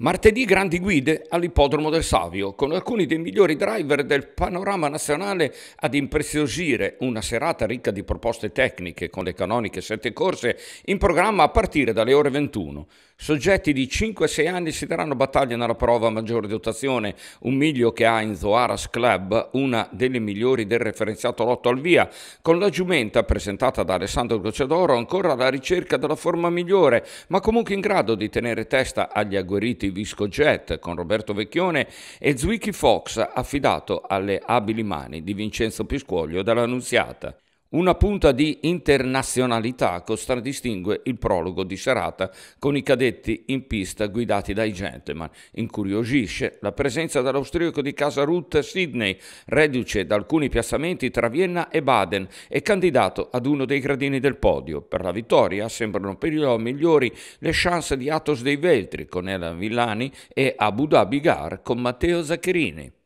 Martedì grandi guide all'ippodromo del Savio con alcuni dei migliori driver del panorama nazionale ad impreziosire una serata ricca di proposte tecniche con le canoniche sette corse in programma a partire dalle ore 21. Soggetti di 5-6 anni si daranno battaglia nella prova a maggiore dotazione, un miglio che ha in Zoaras Club una delle migliori del referenziato lotto al via, con la giumenta presentata da Alessandro Crocedoro ancora alla ricerca della forma migliore, ma comunque in grado di tenere testa agli agguerriti Visco Jet con Roberto Vecchione e Zwicky Fox affidato alle abili mani di Vincenzo Piscuoglio della Nunziata. Una punta di internazionalità contraddistingue il prologo di serata con i cadetti in pista guidati dai gentleman. Incuriosisce la presenza dell'austriaco di casa Ruth Sidney, reduce da alcuni piazzamenti tra Vienna e Baden e candidato ad uno dei gradini del podio. Per la vittoria sembrano però migliori le chance di Atos dei Veltri con Elan Villani e Abu Dhabi Gar con Matteo Zaccherini.